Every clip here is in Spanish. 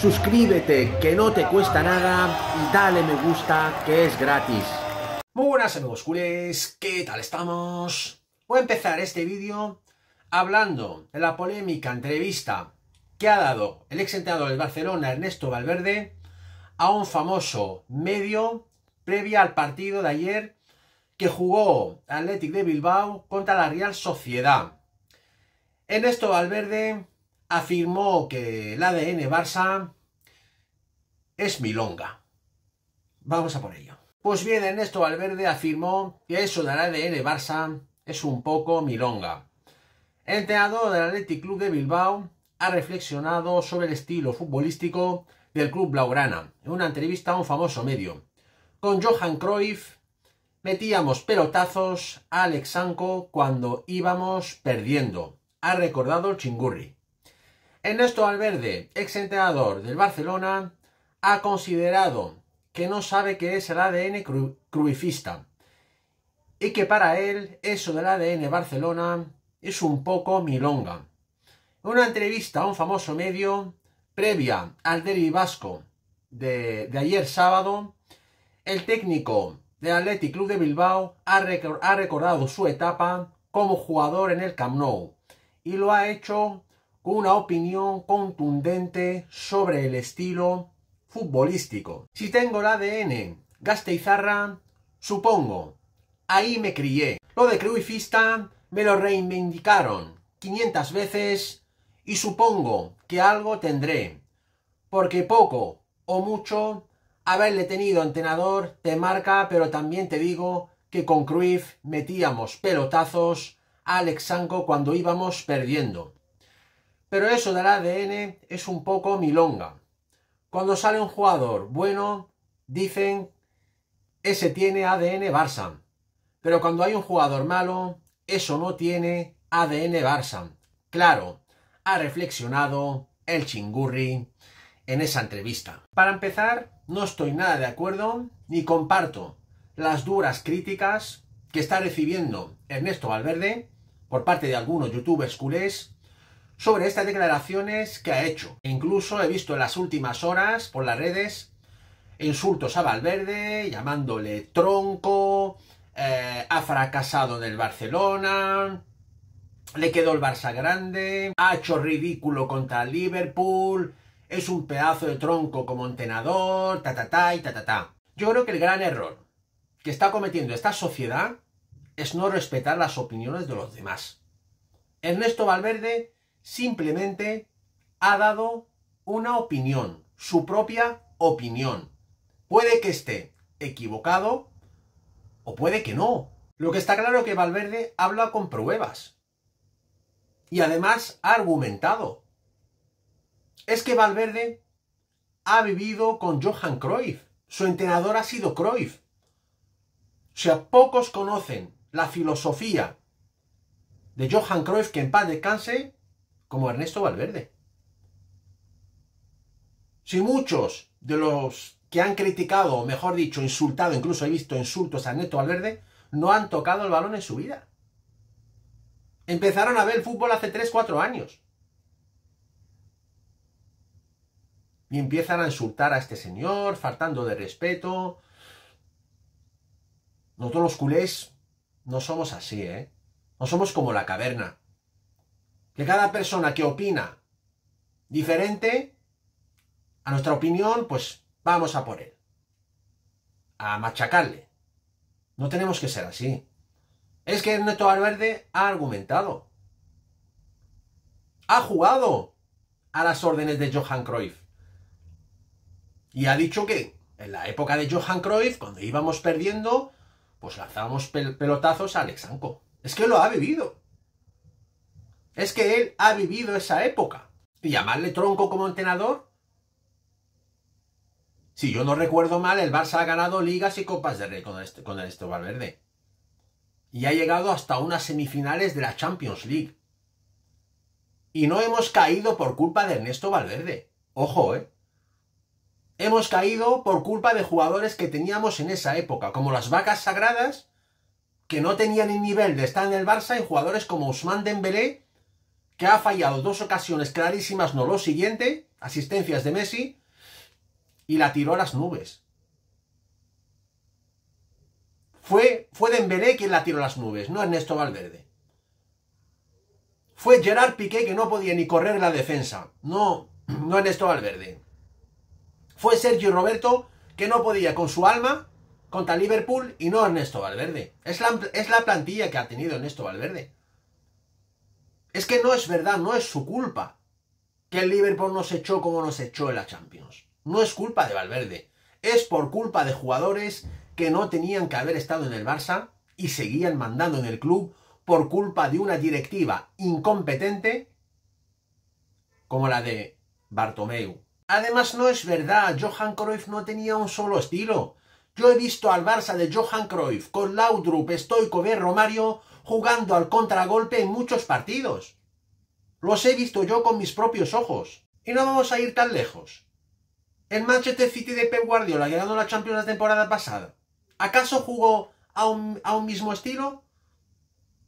suscríbete que no te cuesta nada y dale me gusta que es gratis. Muy buenas amigos culés, ¿qué tal estamos? Voy a empezar este vídeo hablando de la polémica entrevista que ha dado el ex entrenador del Barcelona Ernesto Valverde a un famoso medio previa al partido de ayer que jugó Athletic de Bilbao contra la Real Sociedad. Ernesto Valverde afirmó que el ADN Barça es milonga. Vamos a por ello. Pues bien, Ernesto Valverde afirmó que eso del ADN Barça es un poco milonga. El entrenador del Athletic Club de Bilbao ha reflexionado sobre el estilo futbolístico del club blaugrana en una entrevista a un famoso medio. Con Johan Cruyff metíamos pelotazos a Alex cuando íbamos perdiendo, ha recordado el Chingurri. Ernesto Valverde, ex entrenador del Barcelona, ha considerado que no sabe qué es el ADN cru y que para él eso del ADN Barcelona es un poco milonga. En una entrevista a un famoso medio previa al derbi vasco de, ayer sábado, el técnico del Athletic Club de Bilbao ha, ha recordado su etapa como jugador en el Camp Nou y lo ha hecho una opinión contundente sobre el estilo futbolístico. Si tengo el ADN Gasteizarra, supongo, ahí me crié. Lo de Cruyffista me lo reivindicaron 500 veces y supongo que algo tendré, porque poco o mucho haberle tenido entrenador te marca, pero también te digo que con Cruyff metíamos pelotazos a Alex cuando íbamos perdiendo. Pero eso del ADN es un poco milonga. Cuando sale un jugador bueno, dicen, ese tiene ADN Barça. Pero cuando hay un jugador malo, eso no tiene ADN Barça. Claro, ha reflexionado el chingurri en esa entrevista. Para empezar, no estoy nada de acuerdo ni comparto las duras críticas que está recibiendo Ernesto Valverde por parte de algunos youtubers culés sobre estas declaraciones que ha hecho. E incluso he visto en las últimas horas por las redes insultos a Valverde, llamándole tronco, eh, ha fracasado en el Barcelona, le quedó el Barça grande, ha hecho ridículo contra el Liverpool, es un pedazo de tronco como entrenador, ta ta ta y ta ta ta. Yo creo que el gran error que está cometiendo esta sociedad es no respetar las opiniones de los demás. Ernesto Valverde simplemente ha dado una opinión, su propia opinión. Puede que esté equivocado o puede que no. Lo que está claro es que Valverde habla con pruebas. Y además ha argumentado. Es que Valverde ha vivido con Johan Cruyff. Su entrenador ha sido Cruyff. O sea, pocos conocen la filosofía de Johan Cruyff, que en paz descanse, como Ernesto Valverde. Si muchos de los que han criticado, o mejor dicho, insultado, incluso he visto insultos a Ernesto Valverde, no han tocado el balón en su vida. Empezaron a ver el fútbol hace 3-4 años. Y empiezan a insultar a este señor, faltando de respeto. Nosotros los culés no somos así, ¿eh? No somos como la caverna de cada persona que opina diferente a nuestra opinión, pues vamos a por él. A machacarle. No tenemos que ser así. Es que Neto Valverde ha argumentado. Ha jugado a las órdenes de Johan Cruyff. Y ha dicho que en la época de Johan Cruyff, cuando íbamos perdiendo, pues lanzábamos pelotazos a Alexanco. Es que lo ha vivido. Es que él ha vivido esa época. Y llamarle tronco como entrenador. Si yo no recuerdo mal, el Barça ha ganado ligas y copas de rey con, Ernesto Valverde. Y ha llegado hasta unas semifinales de la Champions League. Y no hemos caído por culpa de Ernesto Valverde. Ojo, ¿eh? Hemos caído por culpa de jugadores que teníamos en esa época, como las vacas sagradas, que no tenían el nivel de estar en el Barça, y jugadores como Usman Dembélé, que ha fallado dos ocasiones clarísimas, no lo siguiente, asistencias de Messi, y la tiró a las nubes. Fue, fue Dembélé quien la tiró a las nubes, no Ernesto Valverde. Fue Gerard Piqué que no podía ni correr la defensa, no, no Ernesto Valverde. Fue Sergio Roberto que no podía con su alma contra Liverpool y no Ernesto Valverde. Es la, es la plantilla que ha tenido Ernesto Valverde. Es que no es verdad, no es su culpa que el Liverpool nos echó como nos echó en la Champions. No es culpa de Valverde. Es por culpa de jugadores que no tenían que haber estado en el Barça y seguían mandando en el club por culpa de una directiva incompetente como la de Bartomeu. Además, no es verdad, Johan Cruyff no tenía un solo estilo. Yo he visto al Barça de Johan Cruyff con Laudrup, Stoico, Romario jugando al contragolpe en muchos partidos. Los he visto yo con mis propios ojos. Y no vamos a ir tan lejos. El Manchester City de Pep Guardiola, llegando a la Champions la temporada pasada, ¿acaso jugó a un, mismo estilo?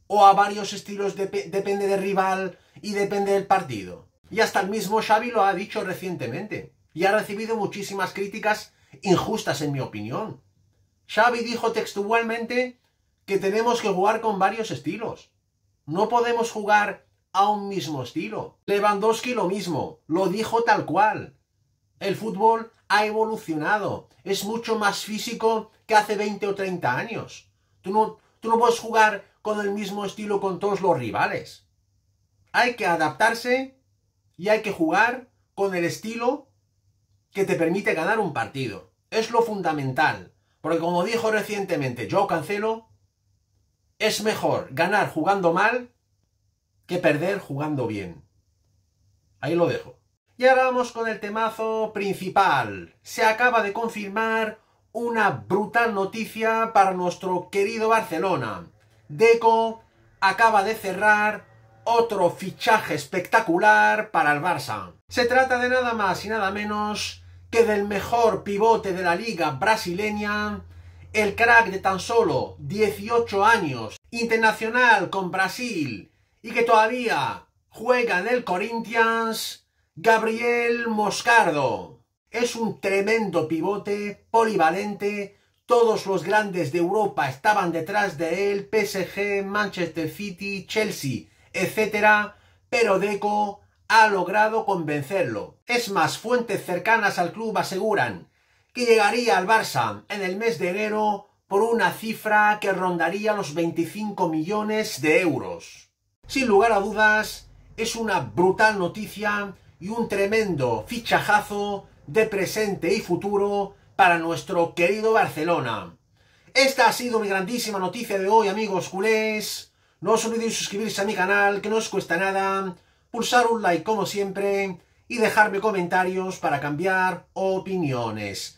¿O a varios estilos depende del rival y depende del partido? Y hasta el mismo Xavi lo ha dicho recientemente. Y ha recibido muchísimas críticas injustas, en mi opinión. Xavi dijo textualmente que tenemos que jugar con varios estilos. No podemos jugar a un mismo estilo. Lewandowski lo mismo, lo dijo tal cual. El fútbol ha evolucionado, es mucho más físico que hace 20 o 30 años. Tú no, tú no puedes jugar con el mismo estilo con todos los rivales. Hay que adaptarse y hay que jugar con el estilo que te permite ganar un partido. Es lo fundamental. Porque como dijo recientemente yo Cancelo, es mejor ganar jugando mal que perder jugando bien. Ahí lo dejo. Y ahora vamos con el temazo principal. Se acaba de confirmar una brutal noticia para nuestro querido Barcelona. Deco acaba de cerrar otro fichaje espectacular para el Barça. Se trata de nada más y nada menos que del mejor pivote de la liga brasileña, el crack de tan solo 18 años, internacional con Brasil y que todavía juega en el Corinthians, Gabriel Moscardo. Es un tremendo pivote, polivalente, todos los grandes de Europa estaban detrás de él, PSG, Manchester City, Chelsea, etc. Pero Deco ha logrado convencerlo. Es más, fuentes cercanas al club aseguran que llegaría al Barça en el mes de enero por una cifra que rondaría los 25 millones de euros. Sin lugar a dudas, es una brutal noticia y un tremendo fichajazo de presente y futuro para nuestro querido Barcelona. Esta ha sido mi grandísima noticia de hoy, amigos culés. No os olvidéis suscribirse a mi canal, que no os cuesta nada, pulsar un like como siempre y dejarme comentarios para cambiar opiniones.